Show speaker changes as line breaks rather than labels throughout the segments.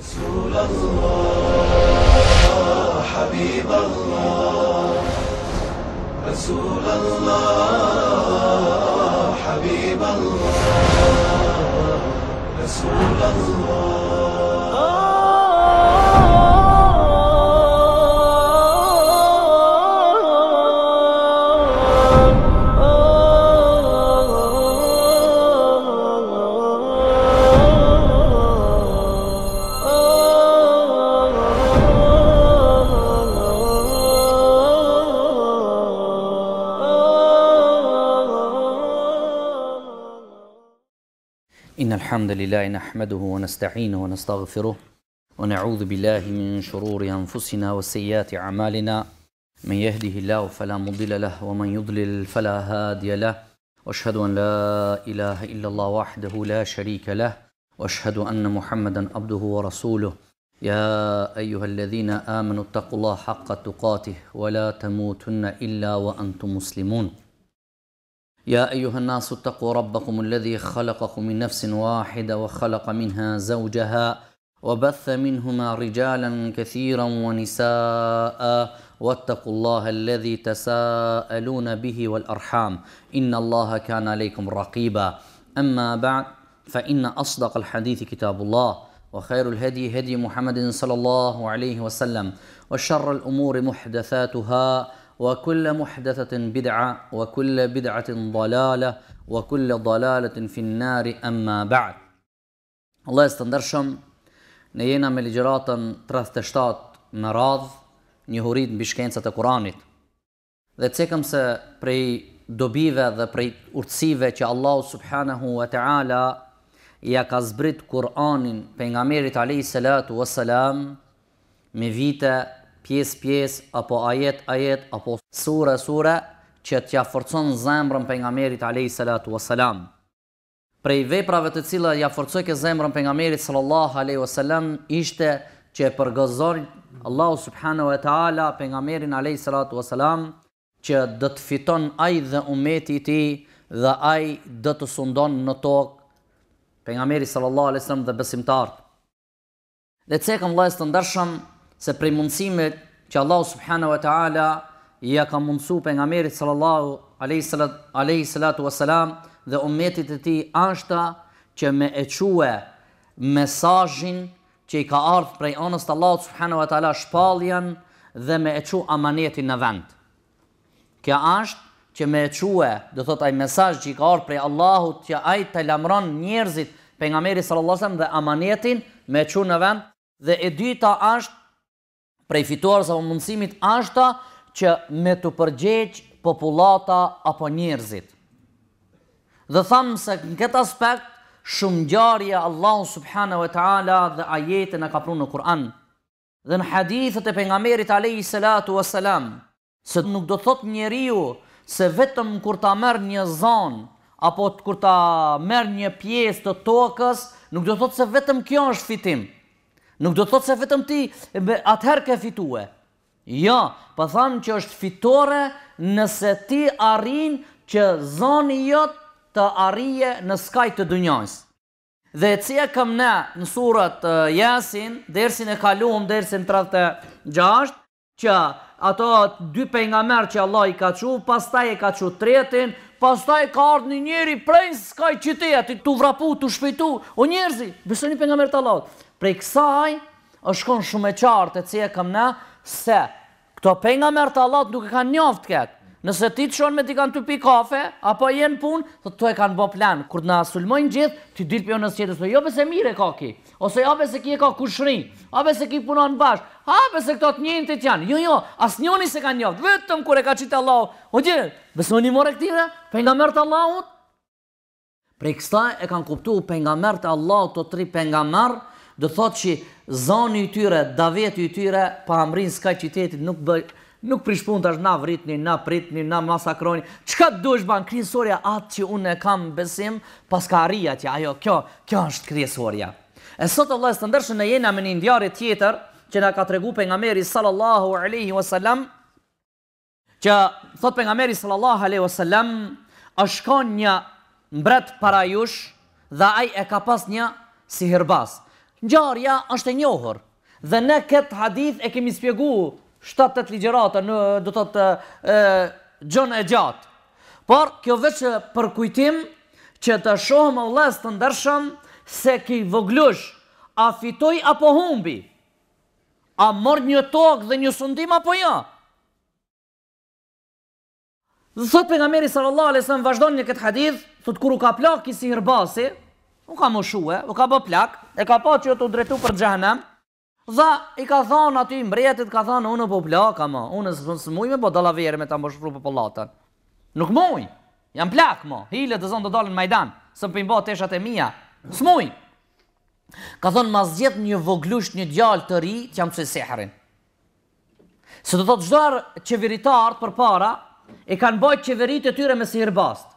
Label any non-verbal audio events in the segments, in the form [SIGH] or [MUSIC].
رسول الله حبيب الله رسول الله حبيب الله رسول الله الحمد لله نحمده ونستعينه ونستغفره ونعوذ بالله من شرور أنفسنا وسيئات أعمالنا من يهده الله فلا مضل له ومن يضلل فلا هادي له واشهد أن لا إله إلا الله وحده لا شريك له واشهد أن محمدا عبده ورسوله يا أيها الذين آمنوا اتقوا الله حق تقاته ولا تموتن إلا وأنتم مسلمون يا ايها الناس اتقوا ربكم الذي خلقكم من نفس واحده وخلق منها زوجها وبث منهما رجالا كثيرا ونساء واتقوا الله الذي تساءلون به والارحام ان الله كان عليكم رقيبا اما بعد فان اصدق الحديث كتاب الله وخير الهدي هدي محمد صلى الله عليه وسلم وشر الامور محدثاتها wa kullu muhdathatin bid'a wa kullu bid'atin dalala wa kullu dalalatin fi an-nar amma ba'd Allah e standardshëm ne jena me ligjëratën 37 me radh një hurit mbi shkencat e Kuranit dhe të cekëm se prej dobive dhe prej urtësive që Allah subhanahu wa ta'ala ja ka zbrit Kur'anin për nga merit a.s. me vite pjesë pjesë apo ajet ajet apo sure sure që t'ja forcon zemrën pejgamberit alayhis salatu wassalam prej veprave të cilat ja forcoi ke zemrën pejgamberit sallallahu alaihi wasalam ishte që e përgëzon Allahu subhanahu wa taala pejgamberin alayhis salatu wassalam që do të fiton ai dhe umeti i tij dhe ai do të sundon në tokë pejgamberi sallallahu alaihi wasalam dhe besimtarët dhe cekëm lajës të ndërshëm se prej mundësime që Allah subhanahu wa ta'ala i ja ka mundësu për nga merit sallallahu alaihi sallatu wa salam dhe umetit e ti ashta që me eque mesajin që i ka ardhë prej anës të Allah subhanahu wa ta'ala shpaljen dhe me eque amanetin në vend. Kja ashtë që me eque, dhe thot aj mesaj që i ka ardhë prej Allahut që aj të lamron njerëzit për nga merit sallallahu aleyhi sallam dhe amanetin me eque në vend dhe e dyta ashtë prej fitores apo mundësimit ashta që me të përgjeq populata apo njerëzit. Dhe thamë se në këtë aspekt, shumë gjarje Allahu Subhanahu wa Ta'ala dhe ajete në kapru në Kur'an. Dhe në hadithët e pengamerit Alehi Salatu wa Salam, se nuk do thot njeriu se vetëm kur ta merë një zonë, apo kur ta merë një pjesë të tokës, nuk do thot se vetëm kjo është fitim. Nuk do të thotë se vetëm ti atëherë ke fitue. Ja, jo, pa po thamë që është fitore nëse ti arrin që zoni jotë të arrije në skajtë të dënjojës. Dhe e cia këm ne në surat jesin, dersin e kalum, dersin 36, që ato dy për nga merë që Allah i ka që, pas taj e ka që tretin, pas taj ka ardhë një njëri prejnë skaj qëtia, të vrapu, të shpitu, o njerëzi, një për nga merë të Allah, Pre kësaj, është konë shumë e qartë e cje këm ne, se këto penga mërë të allatë nuk e kanë njoftë këtë. Nëse ti të shonë me ti kanë të pi kafe, apo jenë punë, të të e kanë bo planë. të në asulmojnë gjithë, ti dilë për jo në sjetës, jo për se mire ka ki, ose jo për ki e ka kushri, a për se ki punon bashkë, a për se këto të njënë të tjanë, jo jo, asë njëni se kanë njoftë, vetëm kër e ka qitë Allahu, o gjë, vësë në një morë e këtire, për nga mërë kësta e kanë kuptu për nga mërë të tri për dhe thotë që zani i tyre, daveti i tyre, pa amrin s'ka qytetit, nuk bëj, nuk prishpun të ashtë na vritni, na pritni, na masakroni, Çka të dush ban krisoria atë që unë e kam besim, paska ka arria tja, ajo, kjo, kjo është krisoria. E sot Allah së të në jena me një ndjarë tjetër, që na ka tregu për nga meri sallallahu aleyhi wa sallam, që thot për nga meri sallallahu aleyhi wa sallam, është ka një mbret para jush, dhe aj e ka pas një sihirbasë. Ngjarja është e njohur dhe ne kët hadith e kemi shpjeguar 7-8 ligjërata në do të thotë xhon e gjatë. Por kjo vetë për kujtim që ta shohëm Allahs të ndërshëm se ki voglush a fitoj apo humbi. A mor një tokë dhe një sundim apo jo? për Zot pejgamberi sallallahu alajhi wasallam vazhdon në kët hadith, thotë kur ka plak kisi herbasi, u ka më shue, ka bë plak, e ka pa që jo të dretu për gjahenem, dhe i ka thonë aty mbretit, ka thonë, unë po plaka ama, unë së thonë së mujme, po dala vjerë me ta më shfru për pëllatën. Nuk muj, jam plak mo, hile të zonë të dalën majdan, së më pëjmba të eshat e mija, së muj. Ka thonë, ma zjetë një voglush një djalë të ri, që jam të seherin. Se do të thotë gjdarë qeveritartë për para, e kanë bajt qeverit e tyre me sihirbastë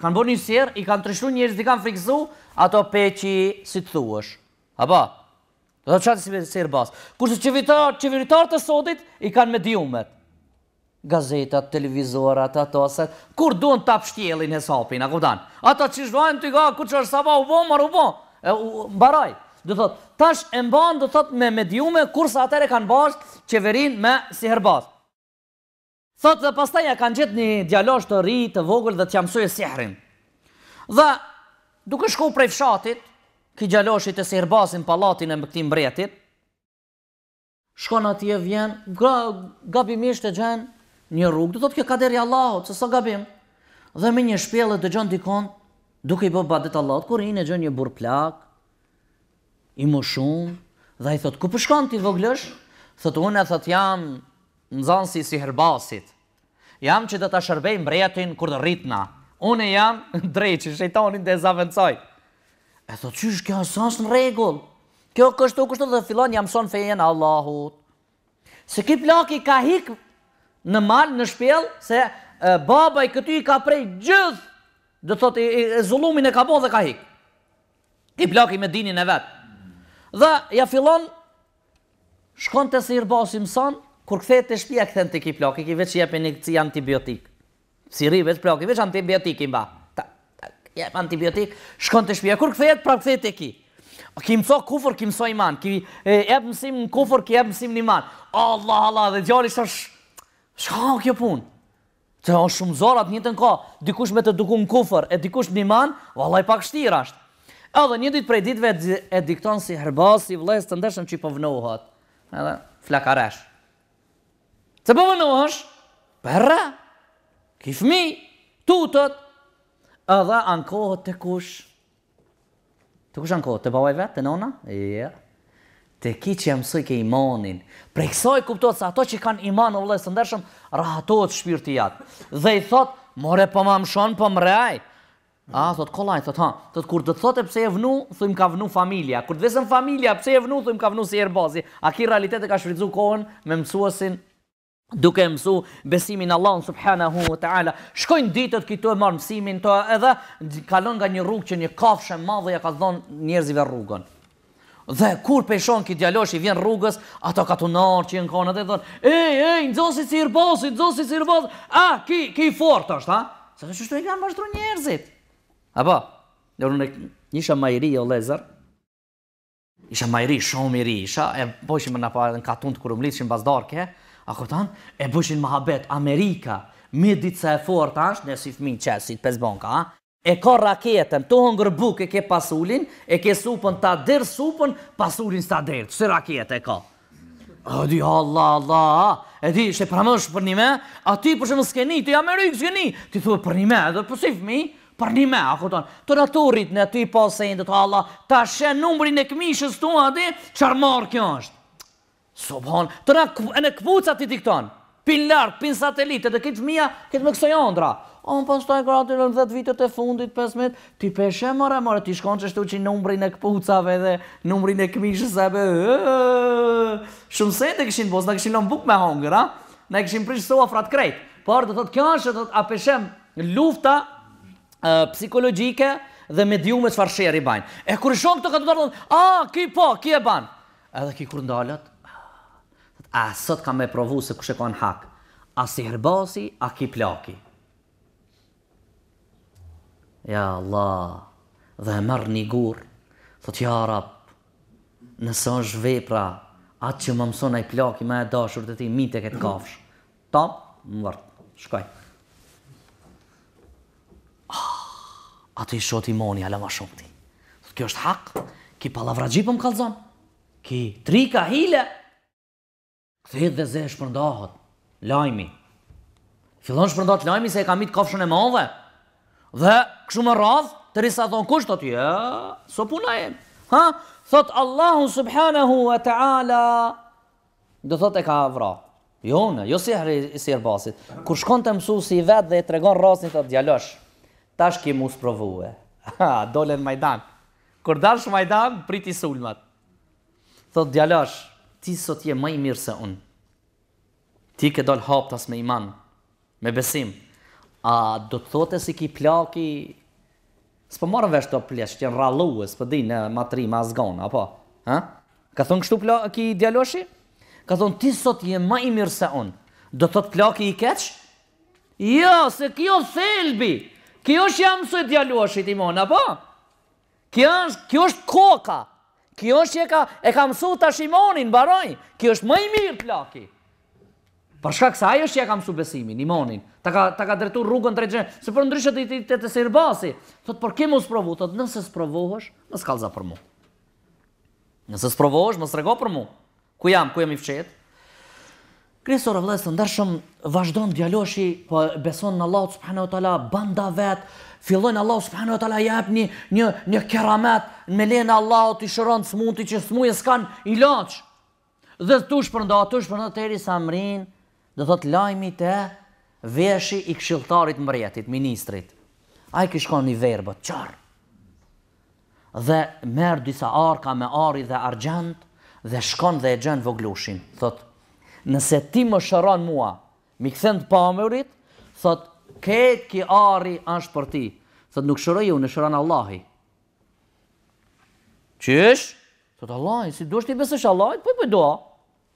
kanë bërë një sjerë, i kanë trishtu njërës, i kanë frikëzu, ato peqi si të thuësh. A ba? Dhe të qatë si për sjerë basë. Kurse qëvitarë, të sotit, i kanë me Gazetat, televizorat, ato se... Kur duon të apështjelin e sapin, a ku tanë? Ato që shvajnë të i ga, kur që është saba, u bon, marë u bon. Mbaraj. Dhe thotë, tash e mbanë, dhe thotë me me kurse atere kanë bashkë qeverin me si herbazë. Thotë dhe pastaj kanë gjithë një djallosh të ri, të vogël dhe të jamësoj e sihrin. Dhe duke shku prej fshatit, ki djalloshit e sihrbasin palatin e më këti mbretit, shkon ati e vjen, gabimisht e gjen një rrugë, dhe të kjo kaderi Allahot, që sa gabim, dhe me një shpjellë dhe gjon dikon, duke i bë badet Allahot, kur i në gjon një burë plak, i më shumë, dhe i thotë, ku përshkon po ti voglësh, thotë unë e thotë jam nëzansi si herbasit. Jam që [LAUGHS] dhe të shërbej mbretin kur dhe rritna. Une jam që shëjtonin dhe zavëncoj. E thë qysh, kjo asas në regull. Kjo kështu, kështu dhe filon, jam son fejen Allahut. Se ki plaki ka hik në malë, në shpjell, se babaj këty i ka prej gjithë, dhe thot, e zulumin e ka bo dhe ka hik. Ki plaki me dinin e vetë. Dhe ja filon, shkon të se i rbasim sanë, kur kthehet te shtëpia kthen te ki plak, ki vetë jepen një cic antibiotik. Si rri vetë plak, vetë antibiotik i mba. Ja antibiotik, shkon te shtëpia, kur kthehet prap kthehet te ki. O kim thon kufër, kim thon iman, ki e jap msim në kufër, ki jap msim në iman. Allah Allah dhe djali thosh Shka kjo punë? Të janë shumë zorat një të nko, dikush me të duku në kufër, e dikush në iman, valaj pak shtirë ashtë. Edhe një ditë prej ditëve e dikton si herbos, si vles të ndeshën që i povnohët. Edhe flakaresh. Se po vënohësh, përra, ki fmi, tutët, edhe ankohët të kush. Të kush ankohët, të bavaj vetë, të nona? Ja. Të ki që mësëj ke imanin. Pre kësoj kuptot se ato që kanë iman, o vëllës të ndërshëm, rahatohet shpirti jatë. Dhe i thot, more për po më mëshonë, për po mrejë. A, thot, kolaj, thot, ha, thot, kur të thot e pse e vnu, thujmë ka vnu familia. Kur të vesën familia, pse e vnu, thujmë ka vnu si erbazi. A ki realitet e ka shfridzu kohën me mësuasin duke mësu besimin Allah subhanahu wa ta'ala. Shkojnë ditët këtu e marë mësimin të edhe kalon nga një rrugë që një kafshë e madhe ja ka dhonë njerëzive rrugën. Dhe kur peshon këtë djalosh i vjen rrugës, ato ka të narë që jenë kone dhe dhe dhe e, e, nëzosi si irbosi, nëzosi si irbosi, a, ki, ki fort është, ha? Se dhe qështu e kanë bashkëtru njerëzit. Apo, dhe isha majri o isha majri, shumë i ri, isha, e poshim në, në katun të kërë mlitëshim bazdarke, A këtan, e bëshin mahabet Amerika, me ditë se e fort ashtë, në si fmi qesit, pes banka, a? E ka raketën, të hëngër buk e ke pasulin, e ke supën, ta dirë supën, pasulin s'ta dirë, të se raketë e ka. A di, Allah, Allah, a? E di, shë pramësh për një me, a ti përshë më s'keni, ti Amerikë s'keni, ti thua për një me, dhe për po si fmi, për një me, a këtan, të naturit në ty pasendet, po Allah, ta shenë numërin e këmishës të, a di, qarmar kjo është. Sobhan, të na e në këpucat ti dikton, pin lartë, pin satelite, dhe këtë fëmija, këtë më kësoj andra. O, në pas e gratë në 10 vitët e fundit, pesmet, ti peshe mëre, mëre, ti shkonë që shtu që e këpucave dhe numbrin e këmishës e be, shumë se të këshin bos, në këshin lëmë me hongër, a? Në këshin prishë soa frat krejt, por dhe të të kjo është, dhe të apeshem lufta psikologjike dhe mediume që farë shërë i po, E kërë shumë të të të të të të të të të të a sot kam e provu se kush e ka në hak. A si herbasi, a ki plaki. Ja Allah, dhe e mërë një gurë, thot ja Arab, nëse është vepra, atë që më mëson i plaki, me e dashur të ti, mitë e këtë kafsh. Ta, më vërtë, shkoj. Ah, atë i shoti moni, ala ma shumë ti. Thot kjo është hak, ki palavra gjipë më kalzon, ki trika, hile, Thet dhe ze shpërndahot, lajmi. Fillon shpërndahot lajmi se e ka mit kofshën e madhe. Dhe kështu më radh, të risa thon kush do ti? Ja, so puna e. Ha? Thot Allahu subhanahu wa ta'ala. Do thot e ka vra. Jo, në, jo si herë i sirë basit. Kur shkon të mësu si i vetë dhe i tregon rasin të djallosh, tash është ki musë provuë, [LAUGHS] Ha, dole në majdan. Kur dalë shë majdan, priti sulmat. Thot djallosh, ti sot je më i mirë se unë. Ti ke dal haptas me iman, me besim. A do të thotë se ki plaki? S'po marr vesh to plesh, ti po di në matrim as gon, apo? Ha? Ka thon këtu plaki i djaloshi? Ka thon ti sot je më i mirë se unë. Do të thot plaki i keç? Jo, se kjo selbi. Kjo është jamë së djaloshit i mona, po? Kjo është, kjo është koka. Kjo është që e ka mësu të shimonin, baroj. Kjo është mëj mirë plaki. Përshka kësa ajo është që e ka mësu besimin, imonin. Ta ka dretur rrugën të regjene. Se për ndryshet i të të sirbasi. Thotë, për kemë u sprovu? Thotë, nëse sprovohësh, më kalza për mu. Nëse sprovohësh, më srego për mu. Ku jam, ku jam i fqetë? Kresor e vlesë të ndërshëm, vazhdojnë djaloshi, po beson në Allah subhanahu wa ta'la, banda vetë, fillojnë Allah subhanahu wa ta'la, japni një, një, një keramet, me lena Allah të shëronë së që së s'kan s'kanë Dhe tu tush përndo, të tush përndo të eri sa dhe thot lajmi të veshi i këshiltarit mërjetit, ministrit. A i këshko një verbët, qërë. Dhe merë disa arka me arri dhe argjant, dhe shkon dhe e gjenë voglushin, Thot nëse ti më shëron mua, mi këthen të pamërit, thot, ketë ki ari është për ti. Thot, nuk shërë ju, në shëron Allahi. Qish? Thot, Allahi, si dush ti besësh Allahi, po i për po, doa.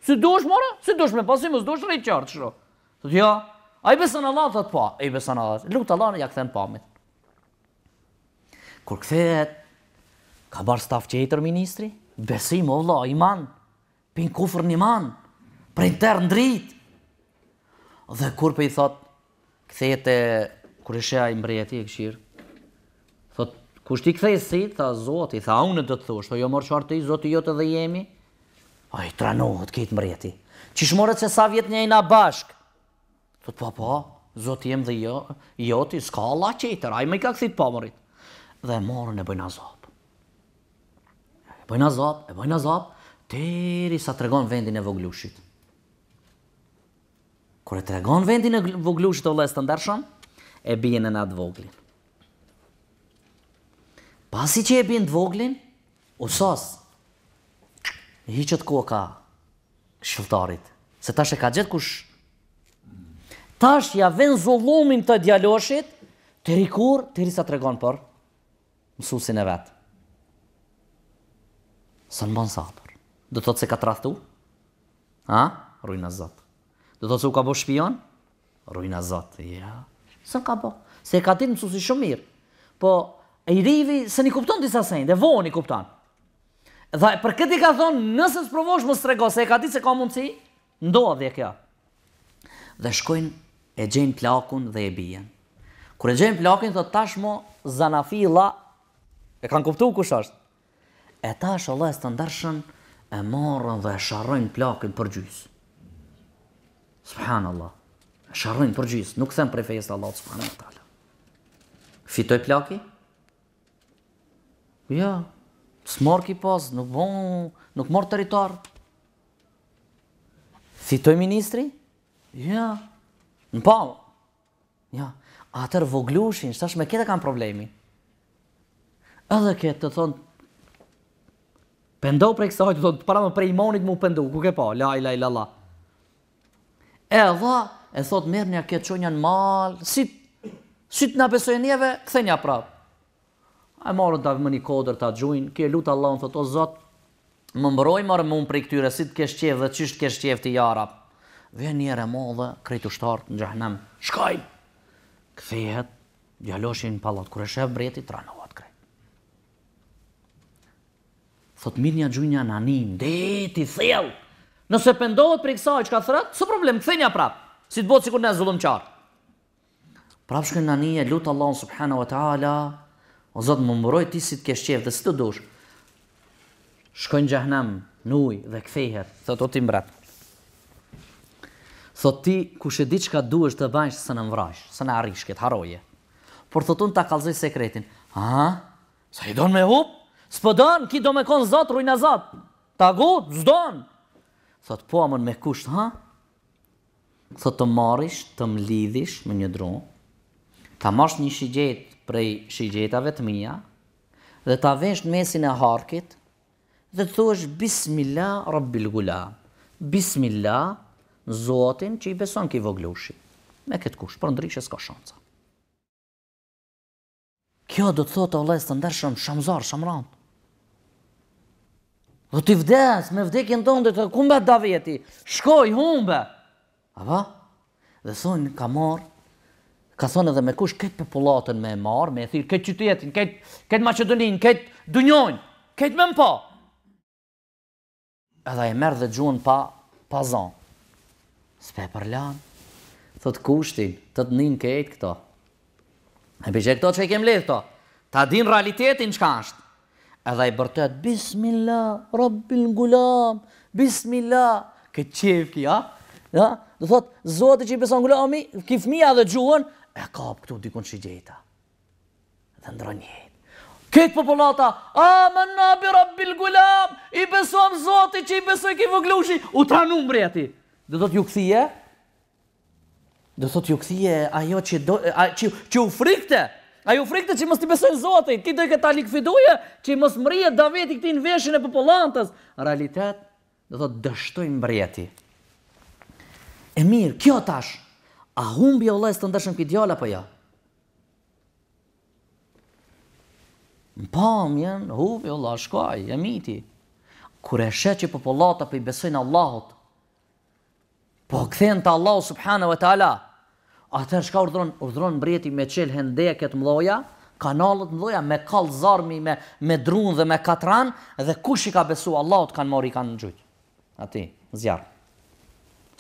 Si dush, mora? Si dush me pasimu, si dush rejtë qartë, shërë. Thot, ja, jo. a i besën Allah, thot, pa, po, a i besën Allah. lukët Allah në ja këthen pamit. Kur këthet, ka barë staf qeter, ministri, besim, Allah, iman, pin kufrë një manë, prej tërë ndritë. Dhe kur për i thotë, këthejët kur kërë shëa i mbrejët i e këshirë, thotë, kushti këthejë si, tha zoti, tha unë të të thushtë, o jo mërë qartë i zoti jo të dhe jemi, o i tranohët këtë mbrejët i. Qishmore që sa vjetë një e nga bashkë, thotë, po, po, zoti jemi dhe jo të s'ka la qëtër, a i me ka këthitë po Dhe morën e bëjna zopë. E bëjna zopë, e bëjna zopë, të eri sa të regonë vendin e voglushit kur e regon vendin e voglushit të standardshëm, e bien në atë voglin. Pasi që e bien të voglin, u sos. kua koka shëftarit, se tash e ka gjetë kush. Tash ja ven zullumin të djaloshit, të rikur, të risa të regon për mësusin e vetë. Së në bon sabër. Do të të se ka të rathtu? Ha? Ruina zëtë. Do të të u ka bo shpion? Rujna zatë, ja. Së në ka bo. Se e ka ti mësusi shumë mirë. Po, e i rivi, se një kupton disa sejnë, dhe vojnë i kupton. Dhe për këtë i ka thonë, nëse së provosh më strego, se e ka ti se ka mundësi, ndoa dhe e kja. Dhe shkojnë, e gjenë plakun dhe e bijen. Kër e gjenë plakun, dhe tashmo, mo, la, e kanë kuptu kush ashtë. E tash, Allah e stëndarshën, e marën dhe e sharojnë plakun për gjysë. Subhanallah. Sharrin për gjys, nuk them për fejes Allah subhanallah ta'ala. Fitoj plaki? Jo. Ja. Smorki poz, nuk von, nuk mor territor. Fitoj ministri? Jo. Ja. Po. Ja. Jo. Atër voglushin, sa me ketë kanë problemi. Edhe ketë, të thonë, Pendo prej kësaj, të thonë, para më prej imonit më pendu, ku ke pa, la, laj, laj, laj, E dha, e thot merë një këtë qonja në malë, si, si të nga besojë njeve, këthe një prapë. A e marë të më një kodër të gjujnë, kje lutë Allah në thotë, o zotë, më mbroj marë mund për i këtyre, si të kesh qjevë dhe qështë kesh të jara. Vë njërë e modhe, krejtë shtartë në gjahënem, shkaj, këthejet, gjaloshin palatë, kër e shëfë breti, të mirë një gjujnë në një, në një, Nëse pëndohet për i çka thrat, që ka thërët, së problem, thënja prapë, si të botë si kur ne zullum qarë. Prapë shkën në një, lutë Allahun subhanahu wa ta'ala, o zotë më mbroj ti si të kesh qefë dhe si të dush, shkën gjahnem, nuj dhe kthehet, thotë o ti mbrat. Thotë ti, ku shë di që ka të banjsh se në mvrash, se në arish, këtë haroje. Por thotë unë ta kallzoj sekretin. Ha? Sa i don me hop? S'po don, ki do me konë zotë, rujna Zot. Ta gutë, s'don. Thot, po amën me kusht, ha? Thot, të marrish, të mlidhish me një dronë, ta marrish një shigjet prej shigjetave të mija, dhe ta vesh në mesin e harkit, dhe të thosh, bismillah, rabbil gula, bismillah, zotin që i beson ki voglushi, me këtë kusht, për ndrysh e s'ka shansa. Kjo do të thotë, o lesë të ndërshëm, shamzar, shamrant, Do t'i vdes, me vdekin të dhe t'i kumbe da veti, shkoj, humbe. Apo? Dhe thonë, ka marë, ka thonë edhe me kush këtë pepullatën me marë, me e thirë, këtë qytetin, këtë, këtë Macedonin, këtë dunjojnë, këtë me më pa. Edhe e merë dhe gjunë pa, pa zonë. Spe për lanë, thotë kushtin, të të njën këtë këto. E për që këto që i kem lidhë këto, ta din realitetin që ka është edhe i bërtet, Bismillah, Rabbil Gulam, Bismillah, këtë ki, ha? ja? Dë thotë, zote që i beson gulami, ki fmija dhe gjuën, e kapë këtu dikon që i gjeta. Dhe ndronjit. Këtë popullata, a më nabi Rabbil Gulam, i beson zote që i beson ki vëglushi, u tra numri ati. Dë thotë, ju këthije, dë thotë, ju këthije, ajo që, do, a, që, që u frikte, A ju frikte që mos të besojnë zotit, ti dojke ta likfiduja që i mështë mërije davet i këti në veshën e popolantës. Realitet, dhe dhe dështojnë mërije E mirë, kjo tash, a humbi o së të ndëshën këtë djala për jo? Në pamë jenë, o shkaj, e miti. Kure e shetë që popolata për i besojnë Allahot, po këthen të Allahot subhanëve të Allahot, atër shka urdhron, urdhron mbreti me qelë hendeja këtë mdoja, kanalët mdoja, me kalë zarmi, me, me drun dhe me katran, dhe kush i ka besu, Allahot kanë mori, kanë në gjujtë. A ti, zjarë.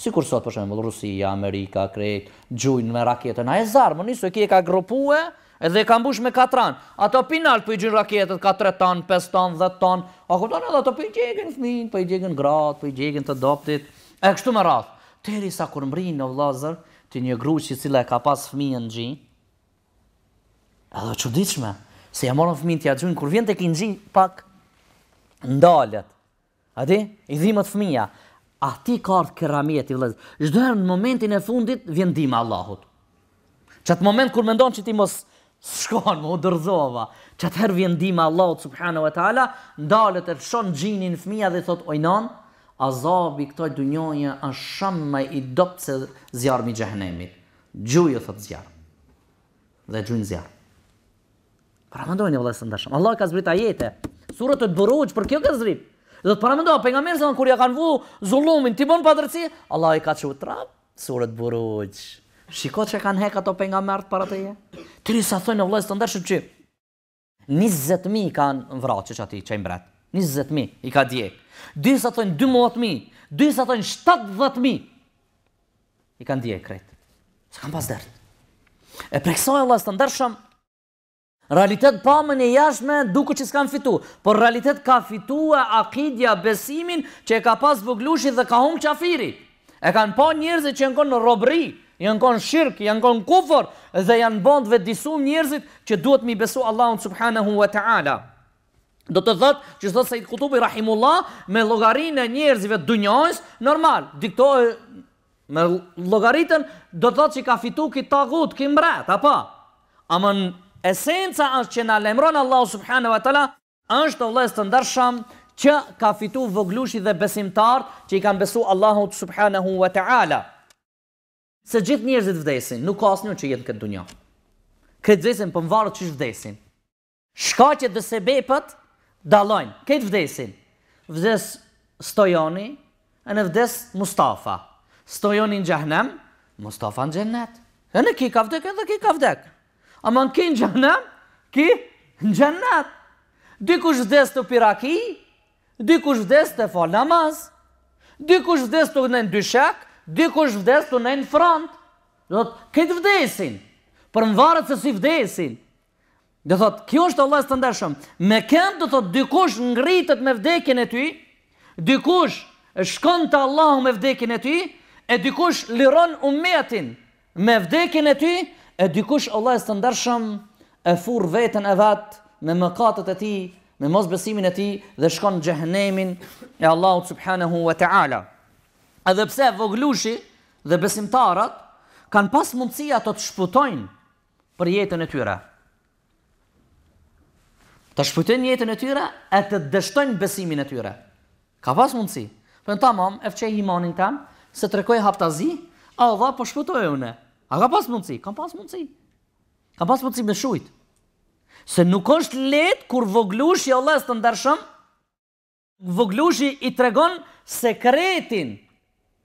Si kur sot, për Rusia, Amerika, Krejt, gjujnë me raketën, a e zarmë, në njësë, e kje ka gropue, edhe e ka mbush me katran. Ato pinal për po i gjujnë raketët, ka 3 ton, 5 ton, 10 ton, a këtë anë edhe ato për po i gjegin fminë, për po i gratë, për i të doptit, e kështu me rath. Teri sa kur mbrinë, o vlazër, të një gru që cila e ka pas fëmijë në gjinë, edhe që diqme, se ja morën fëmijë të jajunë, kur vjen të kinë gjinë, pak ndalët, ati, i dhimët fëmija, ati ka ardhë keramjet, i vëllëz, gjdoherë në momentin e fundit, vjen dhima Allahut. Që moment kur mendon që ti mos shkon, më dërzova, që të herë vjen dhima Allahut, subhanu e tala, ndalët e fshon gjinin fëmija dhe thot, ojnanë, azabi këtoj dënjoje është shumë më i dopt se zjarëmi gjehenemit. Gjujë, thëtë zjarë. Dhe gjujnë zjarë. Paramendojnë, vëllesë ndërshëm. Allah ka zbrit ajete. Surët të të bëruqë, për kjo ka zbrit? Dhe të paramendojnë, për nga mërë zënë, kur ja kanë vu zulumin, ti bon për drëci, Allah i ka që u trapë, surët të bëruqë. Shiko që kanë hek ato për nga para të je? Tëri sa thënë, vëllesë ndashëm që 20.000 kanë vratë që që ati, që i mbretë. 20.000 i ka djek. Disa thonë 12.000, disa thonë 70.000 i kanë djek krejtë. Së kanë pas dërtë. E preksoj Allah së të ndërshëm, realitet pa më një jashme duke që s'kan fitu, por realitet ka fitu e akidja besimin që e ka pas vëglushi dhe ka hum qafiri. E kanë pa njërzit që janë konë në robri, janë konë shirkë, janë konë kufor, dhe janë bondve disum njërzit që duhet mi besu Allahun subhanahu wa ta'ala. Do të thotë që sot Said Kutubi rahimullah me llogarinë e njerëzve të normal, diktojë me llogaritën, do të thotë që ka fitu ki tagut, ki mbret, apo. Amën esenca është që në lemron Allahu subhanahu wa taala, është të vlerës të ndarshëm që ka fitu voglushi dhe besimtar, që i kanë besuar Allahut subhanahu wa taala. Se gjithë njerëzit vdesin, nuk ka asnjë që jetë këtë dunjë. Këtë vdesin po mvarrë vdesin. Shkaqet dhe sebepët, dalojnë, këtë vdesin, vdes Stojoni, e në vdes Mustafa. Stojoni në gjahnem, Mustafa në gjennet. E në ki ka vdek, e në ki ka vdek. Ama në ki në gjahnem, ki në gjennet. Dikush vdes të piraki, dikush vdes të falë namaz, dikush vdes të në në dyshek, dikush vdes të në në front. Këtë vdesin, për në varët se si vdesin, Dhe thot, kjo është Allah së të ndërshëm. Me këndë dhe thot, dykush ngritët me vdekin e ty, dykush shkon të Allahu me vdekin e ty, e dykush liron umetin me vdekin e ty, e dykush Allah së të ndërshëm e fur vetën e vatë me mëkatët e ti, me mos besimin e ti, dhe shkon gjehenemin e Allahu subhanahu wa ta'ala. Edhe pse voglushi dhe besimtarat kanë pas mundësia të të shputojnë për jetën e tyre. Dhe të shpëtojnë jetën e tyre e të dështojnë besimin e tyre. Ka pas mundësi. Për po në ta mam, e fqe imanin tam, se të rekoj haptazi, a dha po shpëtojnë une. A ka pas mundësi? Ka pas mundësi. Ka pas mundësi me shujt. Se nuk është letë kur voglushi o lesë të ndërshëm, voglushi i tregon sekretin,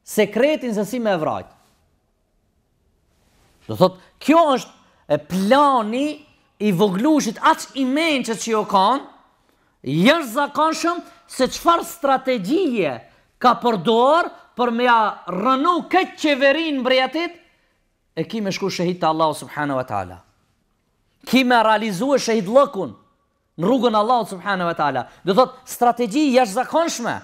sekretin se si me vrajtë. Do thotë, kjo është e plani i voglushit aq i që që jo kanë, jërë zakonshëm se qëfar strategjie ka përdoar për me a rënu këtë qeverin mbrejatit, e ki me shku shëhit të Allahu Subhanu Wa Ta'ala. Ki me realizu e shëhit lëkun në rrugën Allahu Subhanu Wa Ta'ala. Dhe thot, strategji jash zakonshme.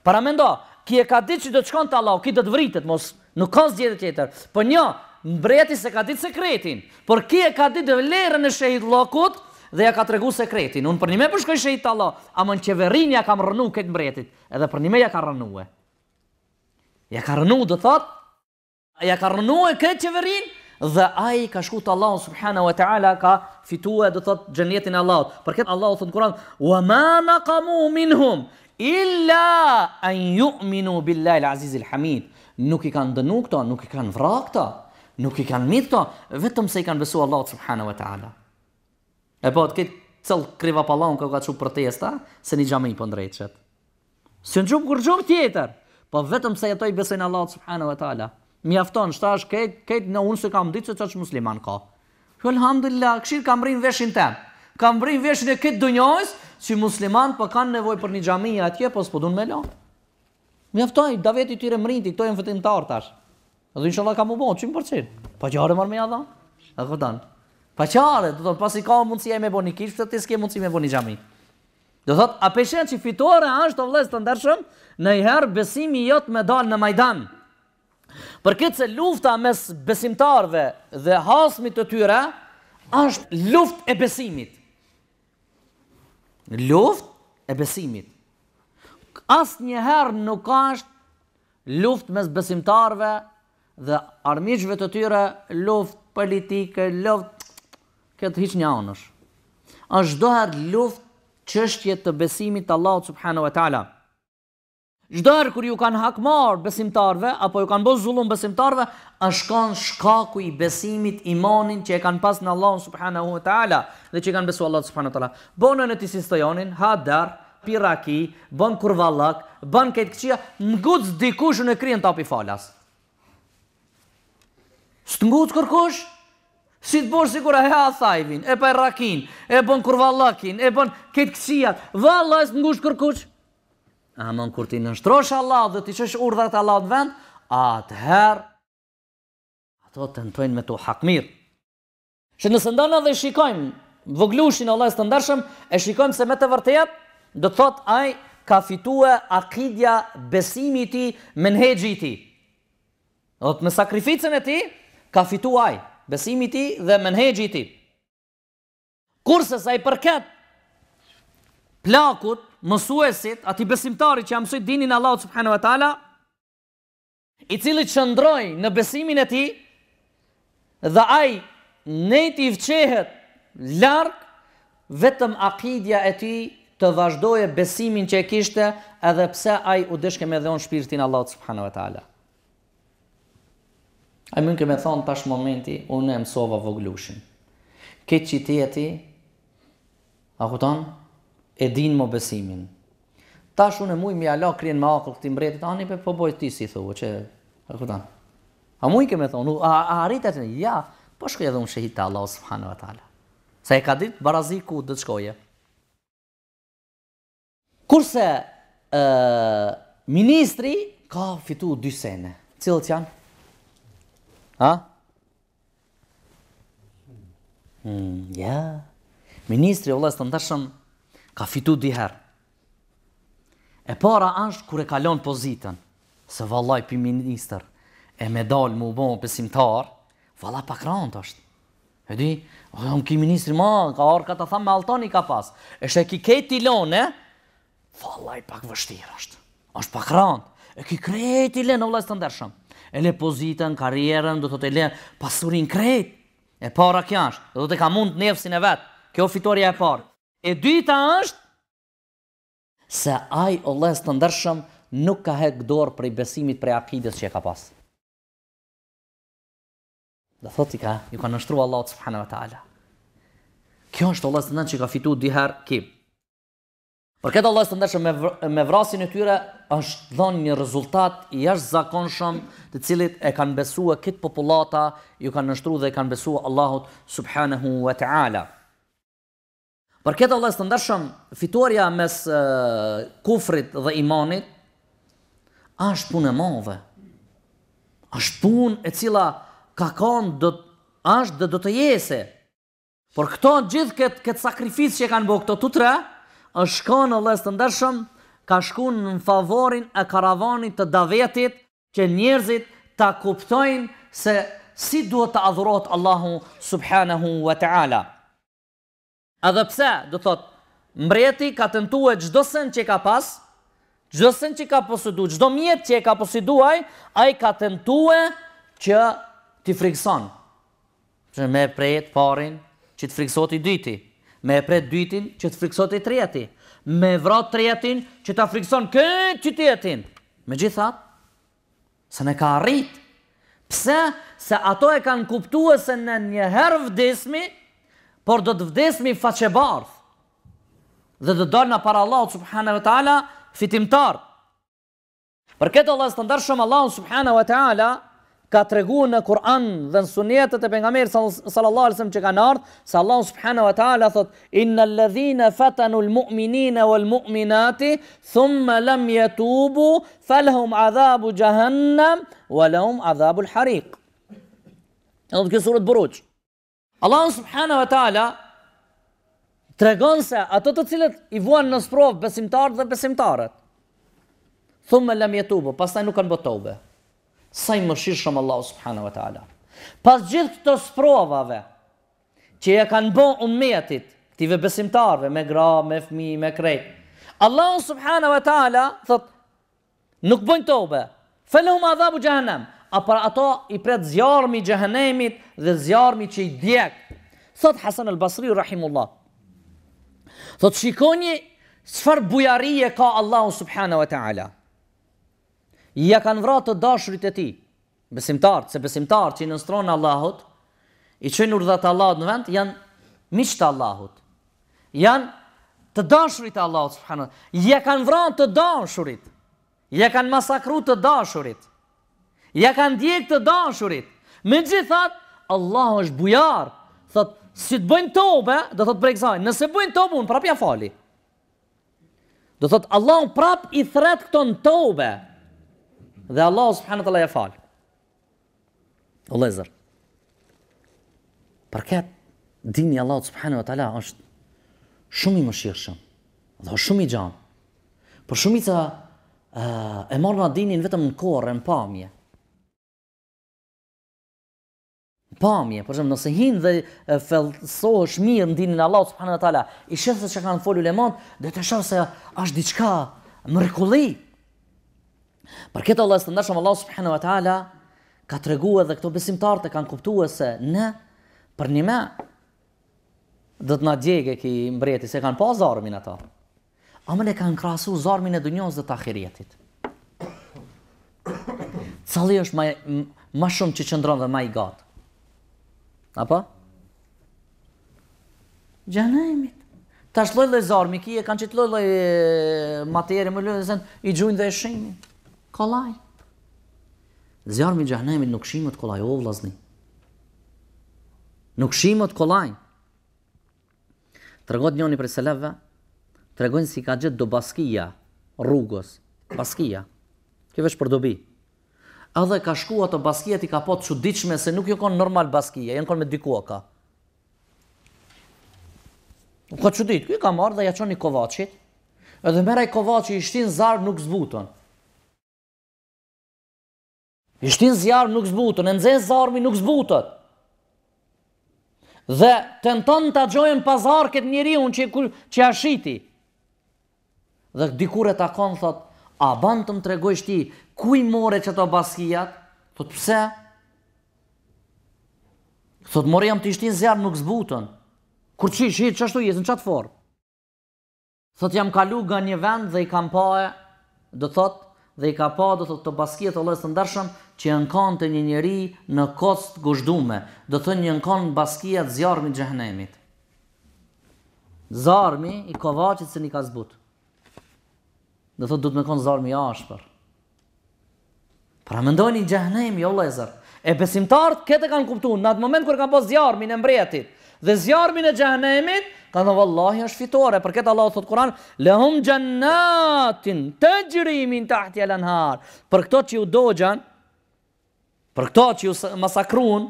Para me ndo, ki e ka ditë që do të qkon të Allahu, ki do të vritet, mos nuk ka zgjede tjetër. Për po një, mbreti se ka ditë sekretin, por ki e ka ditë dhe lerën e shëhit lokut dhe ja ka të regu sekretin. Unë për një me përshkoj shëhit të Allah, a më në qeverin ja kam rënu këtë mbretit, edhe për një me ja ka rënu e. Ja ka rënu dhe thot, ja ka rënu e këtë qeverin, dhe aji ka shku të Allah, subhana wa ta'ala, ka fitu e dhe thot gjenjetin Allah. Për këtë Allah, thënë në kuran, wa ma na kamu min illa an ju minu billaj l'azizil hamid. Nuk i kanë dënu këta, nuk i kanë vra këta, nuk i kanë mitë këto, vetëm se i kanë besu Allah subhanu wa ta'ala. E po, të këtë cëllë kriva palon ka ka qëpë për testa, se një gjami për po ndrejqet. Së në gjupë kur gjupë tjetër, po vetëm se jetoj besin Allah subhanu wa ta'ala. Mi afton, shtash, këtë kët, në unë se kam ditë se që që musliman ka. Jo, alhamdulillah, këshirë kam rinë veshin temë. Kam rinë veshin e këtë dënjojës, që musliman për po kanë nevoj për një gjami atje, po s'po dun me lo. Mi afton, i daveti të i këto e më vëtën tartash. Edhe në shëllat ka mu bon, 100%. përqin? Pa qare marr me ja E këtan? Pa qare, do të thotë, pasi ka mundësia e me bo një kishë, përse ti s'ke mundësia e me bo një Do të thotë, a peshen që fitore është të vlesë të ndërshëm, në i herë besimi jot me dalë në majdan. Për këtë se lufta mes besimtarve dhe hasmit të tyre, është luft e besimit. Luft e besimit. Asë një herë nuk është luft mes besimtarve dhe dhe armishve të tyre luft politike, luft këtë hiç një anësh. Është doher luft çështje të besimit të Allahut subhanahu wa taala. Çdo herë kur ju kanë hakmar besimtarve apo ju kanë bën zullum besimtarve, është kanë shkaku i besimit, imanin që e kanë pas në Allahun subhanahu wa taala dhe që kanë besuar Allahun subhanahu wa taala. Bonë në të stojonin, hadar, piraki, bën kurvallak, bën këtë këqia, ngut dikush në krijën të api falas. Së të ngutë kërkosh, si të borë si kura e asajvin, e pa e rakin, e bën kurvalakin, e bën ketë kësijat, vala e së të ngutë kërkosh. A më në nështrosh Allah dhe ti qësh urdhat Allah dhe vend, atë herë, ato të nëtojnë me të hakmir. Shë nësë ndana dhe shikojmë, vëglushin Allah e së të ndërshëm, e shikojmë se me të vërtejat, dhe thot aj ka fitu e akidja besimi ti, menhegji ti. Dhe të me sakrificën e ti, ka fitu aj, besimi ti dhe menhegji ti. Kurse sa i përket plakut, mësuesit, ati besimtari që jamësuj dinin Allah subhanu wa ta'ala, i cili që ndroj në besimin e ti, dhe aj nejti i vqehet larkë, vetëm akidja e ti të vazhdoje besimin që e kishte, edhe pse aj u dëshke me dhe onë shpirtin Allah subhanu wa ta'ala. A mund të më thon tash momenti unë e mësova voglushin. Ke qiteti a kupton? E din më besimin. Tash unë mua më ia la krijen me akull këtë mbretit tani pe po boj ti si thua që a kupton? A mund të më thon a, a arritat ne ja po shkoj edhe unë shëhit të Allah subhanu wa taala. Sa e ka dit baraziku do të shkoje. Kurse ë ministri ka fitu dy sene. Cilët janë? Ha? Hmm, ja. Ministri Allah së të ndërshëm ka fitu diherë. E para është kër e kalon pozitën, se vallaj për minister e medal më bo më pesimtar, vallaj pak rëndë është. E di, o ki ministri ma, ka orë ka të thamë me altoni ka pas. E shë e ki ketë i lonë, e? Vallaj pak vështirë është. është pak rëndë. E ki kretë i lënë, vallaj së të ndërshëmë e le pozitën, karrierën, do të të le pasurin krejt. E para kja është, do të ka mund të nefësin e vetë. Kjo fitoria e parë. E dyta është, se aj o lesë të ndërshëm nuk ka hek dorë për i besimit për e që e ka pasë. Dhe thot i ka, ju ka nështru Allah subhanëve ta'ala. Kjo është o lesë të ndërshëm që ka fitu diherë kipë. Për këtë Allah së të ndërshëm me vrasin e tyre, është dhonë një rezultat i është zakonshëm të cilit e kanë besua këtë populata, ju kanë nështru dhe e kanë besua Allahut subhanahu wa ta'ala. Për këtë Allah së të ndërshëm, fitorja mes kufrit dhe imanit, është punë e madhe. është punë e cila ka konë, është dhe do të jese. Por këto gjithë këtë sakrificë që kanë bëhë këto të tre, është shkon në lesë të ndërshëm, ka shkon në favorin e karavanit të davetit, që njerëzit ta kuptojnë se si duhet të adhurot Allahu subhanahu wa ta'ala. Edhe pse, du thot, mbreti ka të ndu e gjdo sen që ka pas, Gjdo sen që ka posidu, gjdo mjet që ka posiduaj, a i ka tentue që t'i frikson. Që me prejtë parin që t'i frikson t'i dyti me e pret dytin që të friksot e trejati, me vrat trejatin që të frikson këtë që të jetin. Me gjithat, se ne ka rrit, pse se ato e kanë kuptu se në njëherë vdesmi, por do të vdesmi faqe dhe do të në para Allah, subhanahu wa ta'ala, fitimtar. Për këtë Allah, së të ndarë shumë Allah, subhanahu wa ta'ala, ka treguar në Kur'an dhe në sunetën e pejgamberit sallallahu alajhi wasallam që kanë ardhur, Allah subhanahu wa ta'ala thot: "Innal ladhina fatanu lmu'minina wal mu'minati thumma lam yatubu falahum 'adhabu jahannam walhum 'adhabul hariq." Në është sure Buruj. Allah subhanahu wa ta'ala tregon se ato të cilët i vuan sprovë, besimtarët dhe besimtarët thumma lam yatubu, pastaj nuk kanë bëtopove sa i mëshirë shumë Allahu subhanahu wa ta'ala. Pas gjithë këto sprovave, që e kanë bo umetit, i besimtarve, me gra, me fmi, me krejt, Allahu subhanahu wa ta'ala, thot, nuk bojnë tobe, felohum adhabu gjahenem, a për ato i pret zjarëmi gjahenemit dhe zjarëmi që i djekë. Thot Hasan el Basri, rahimullah, thot, shikoni, sfar bujarije ka Allahu subhanahu wa ta'ala, ja kanë vrarë të dashurit e ti, besimtarët, se besimtarët që i nëstronë Allahut, i çojnë urdhat Allahut në vend, janë mishtë Allahut, janë të dashurit e Allahut, ja kanë vratë të dashurit, ja kanë masakru të dashurit, ja kanë djek të dashurit, me gjithat, Allah është bujarë, Thotë si të bëjnë tobe, dhe thëtë bregzajnë, nëse bëjnë tobe, unë prapja fali, Do thot Allahu prap i thret këto në tobe dhe Allah subhanahu teala ja fal. O lezer. Për këtë dini Allah subhanahu teala është shumë i mëshirshëm dhe është shumë i për Por shumica të e morën dinin vetëm në korrë, në pamje. pamje, për shembull, nëse hinë dhe është mirë dinin Allah subhanahu wa taala, i shef se çka kanë folur mandë, do të shoh se është diçka mrekulli. Për këtë Allah të ndërshëm Allah subhanahu wa ta'ala ka të regu edhe këto besimtarë të kanë kuptu e se në për një me dhe të nga djegë e ki mbreti se kanë pa zarmin e ta. e kanë krasu zarmin e dënjohës dhe të akhirjetit. Cali është ma, ma shumë që qëndron dhe ma i gatë? Apo? Gjanajmit. Tash lojlë e zarmi, ki e kanë qitë lojlë e materi, më lojlë i gjunjë dhe e shimin kolaj. Zjarmi gjahnemit nuk shimët kolaj, o vlasni. Nuk shimët kolaj. Tërgojt njoni për seleve, tërgojnë si ka gjithë do baskia, rrugës, baskia. Kjo vesh për dobi. Edhe ka shku ato baskia ti ka po të qudichme se nuk jo konë normal baskia, jenë konë me dikua ka. Nuk ka qudit, kjo i ka marrë dhe ja qonë i kovacit, edhe mera i kovacit i shtin zarë nuk zbuton shtin zjarë nuk zbutën, e nëzën zarmi nuk zbutët. Dhe të nëton të gjojnë pazar këtë njeri unë që, që shiti. Dhe dikure të akonë thot, a banë të më tregoj shti, ku i more që të baskijat? Thot, pse? Thot, more jam të shtin zjarë nuk zbutën. Kur që shi, që ashtu jesë në qatë forë? Thot, jam kalu nga një vend dhe i kam pa e, dhe thot, dhe i ka pa, dhe thot, të baskijat të lojës të ndërshëm, që janë kanë të një njeri në kost gushdume, do të njën kanë në baskijat zjarëmi të gjëhnemit. Zarëmi i kovacit se një ka zbut. Do të du të me kanë zarëmi ashpër. Pra me ndojnë i gjëhnemi, jo lezër. E besimtartë këtë e kanë kuptu, në atë moment kërë kanë po zjarëmi në mbretit, dhe zjarëmi në gjëhnemit, Ka në vëllahi është fitore, për këtë Allah thotë kuran, le hum gjennatin, të gjërimin të lënharë, për këto që ju dojën, për këto që ju masakruun,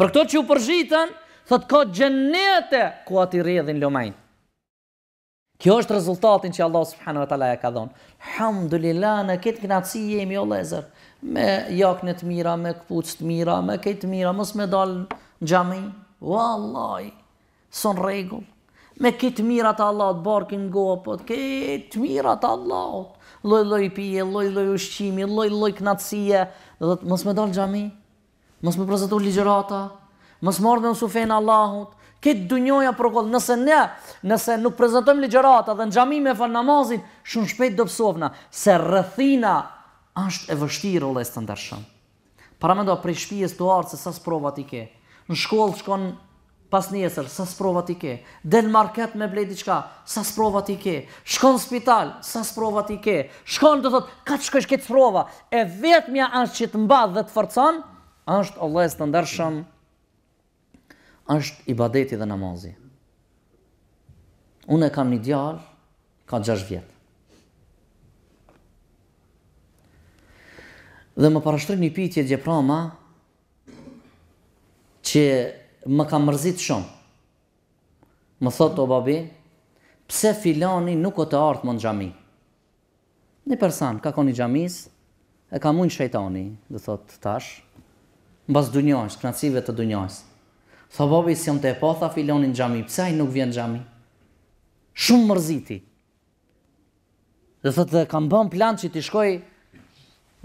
për këto që ju përzhitën, thot ka gjenete ku ati rrjedhin lomajn. Kjo është rezultatin që Allah subhanu wa tala e ka dhonë. Hamdulillah, në këtë knatësi jemi o lezër, me jakën të mira, me këpucët të mira, me këtë të mira, mësë me dalë në gjami, Allah, son regullë. Me këtë mira të Allahot, barkin gopët, këtë mira të Allahot, loj loj pije, loj loj ushqimi, loj loj knatësie, dhe dhe mësë me dalë gjami, mësë me prezentu ligjërata, mësë marr dhe në sufejnë Allahut, këtë dënjoja përkollë, nëse ne, nëse nuk prezentojmë ligjërata dhe në gjami me falë namazin, shumë shpejt do pësovna, se rëthina është e vështirë o lesë të ndërshëm. Para me do prej shpijes të ardhë se sa së provat i ke. Në shkollë shkonë pas njësër, sa sprova ti ke, del market me bledi qka, sa sprova ti ke, shkon spital, sa sprova ti ke, shkon të thot, ka që kësh këtë sprova, e mja është që të mbadhë dhe të fërcon, është Allah e së të ndërshëm, është i badeti dhe namazi. Unë e kam një djarë, ka gjash vjetë. Dhe më parashtrin një pitje gjeprama, që më ka mërzit shumë. Më thotë, o babi, pse filani nuk o të artë më në gjami? Një person, ka koni gjamis, e ka mund shëjtoni, dhe thotë tash, në basë dunjojës, të dunjojës. Tho, babi, si më të e po, tha filani në gjami, pse ajë nuk vjen gjami? Shumë mërziti. Dhe thotë, dhe kam bën plan që ti shkoj,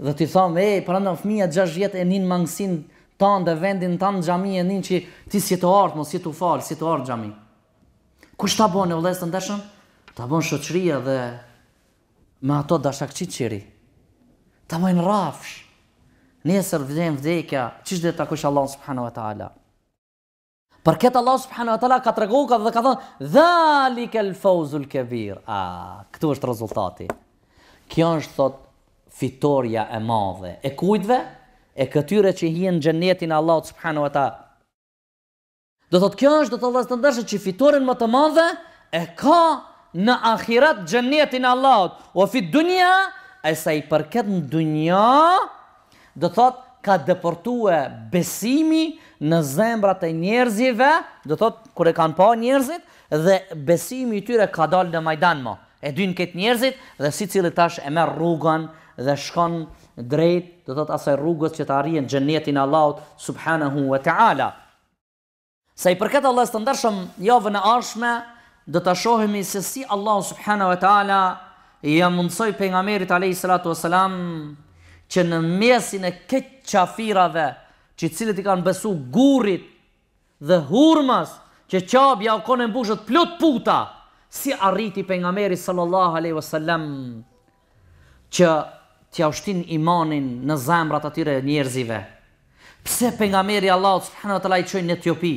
dhe ti thomë, e, pra në fëmija, 6 vjetë e njën në mangësin, tanë dhe vendin tanë gjami e një që ti si të artë, mos si të falë, si të artë gjami. Kush ta bon e vëllës të ndeshëm? Ta bon shoqëria dhe me ato dashak qitë qiri. Ta bon rafsh. Njesër vdhejnë vdhejkja, qështë dhe ta kush Allah subhanu wa ta'ala? Për këtë Allah subhanu wa ta'ala ka të regu ka dhe ka thonë dhali ke lëfauzu kebir. A, këtu është rezultati. Kjo është thot fitorja e madhe. E kujtve e këtyre që hien në gjennetin Allah subhanu ata. ta. Do të thotë, kjo është, do të allas të ndërshë që fitorin më të madhe, e ka në akhirat gjennetin Allah, o fi dunja, e sa i përket në dunja, do të ka dëpërtu e besimi në zembrat e njerëzive, do të të kure kanë pa njerëzit, dhe besimi i tyre ka dalë në Majdan, ma. E dynë këtë njerëzit dhe si cilë tash e merë rrugën dhe shkonë drejt, do thot asaj rrugës që të arrijnë xhenetin Allahut subhanahu wa taala. Sa i përket Allahs të ndershëm javën e ardhshme, do ta shohemi se si Allah subhanahu wa taala i ja mundsoi pejgamberit alayhi salatu wasalam që në mesin e këtë qafirave që cilët i kanë besu gurit dhe hurmas që qabja o konë mbushët plot puta si arriti për nga sallallahu aleyhi wasallam që të ja ushtin imanin në zemrat atyre njerëzive. Pse për nga meri Allah, së përhenë të lajqojnë në Etiopi?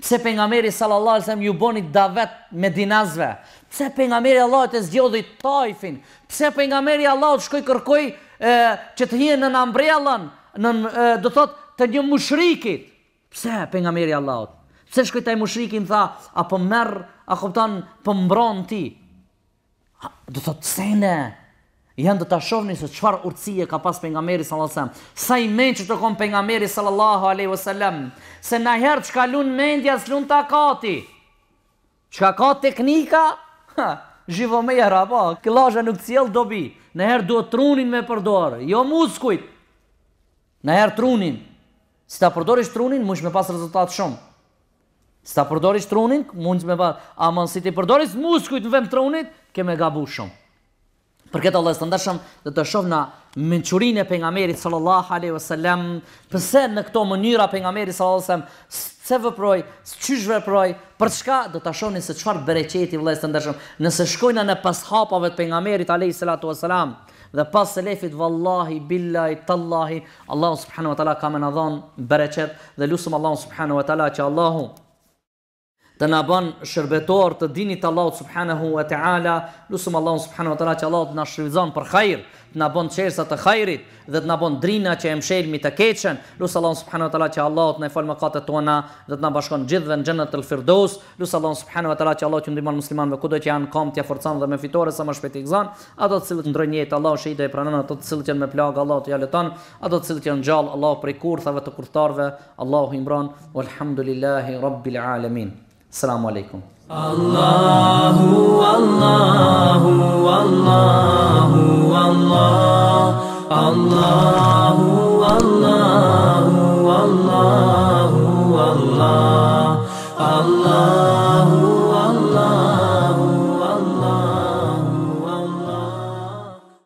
Pse për nga meri sallallahu alai sallam ju boni davet me dinazve? Pse për nga meri Allah të zgjodhi tajfin? Pse për nga meri Allah të shkoj kërkoj që të hiën në nëmbrelën, në, do të thotë të një mushrikit? Pse për nga meri Allah Pse shkoj të i mushrikit tha, a për po merë, a këptan për po mbron ti? Do thotë të sejnë janë do ta shohni se çfar urtësie ka pas pejgamberi sallallahu alajhi wasallam. Sa i mend që të kom pejgamberi sallallahu alajhi wasallam, se na herë çka lun mendja s'lun ta kati. Çka ka teknika? Jivo me era po, nuk cjell dobi. Na herë duhet trunin me përdorë, jo muskujt. Na herë trunin. Si ta përdorish trunin, mund të pas rezultat shumë. Si ta përdorish trunin, mund të pas, ama si ti përdorish muskujt në vend trunit, ke me gabu shumë. Për këtë Allah së të ndërshëm dhe të shofë në menqurin e pengamerit sallallahu aleyhi wa sallam, pëse në këto mënyra pengamerit sallallahu aleyhi wa sallam, se vëproj, së qysh vëproj, për shka dhe të shofë një se qëfar bereqeti vëllaj së ndërshëm, nëse shkojna në pas hapave të pengamerit aleyhi sallatu wa sallam, dhe pas se lefit vëllahi, billahi tallahi, Allah subhanu wa tala ka me në dhonë bereqet dhe lusëm Allah subhanu wa tala që Allahu, të na bën shërbëtor të dinit Allahu subhanahu wa taala, lutsom Allahu subhanahu wa taala që Allahu të na shërbëzon për hajër, të na bën çersa të hajrit dhe të na bën drina që e mshëlmi të keqën, lutsom Allahu subhanahu wa taala që Allahu të na fal mëkatet tona dhe të na bashkon gjithve në xhennet el firdous, lutsom Allahu subhanahu wa taala që Allahu të ndihmon muslimanëve kudo që janë kam t'ia forcon dhe me fitore sa më shpejt të gzon, ato të cilët ndrojnë jetë Allahu shejtë e pranon ato të cilët janë me plag Allahu t'ia leton, ato të cilët janë gjallë Allahu prej kurthave të kurthtarve, Allahu i mbron walhamdulillahi rabbil alamin Assalamu alaikum. Allahu Allahu Allahu Allah Allahu Allahu Allahu Allah Allah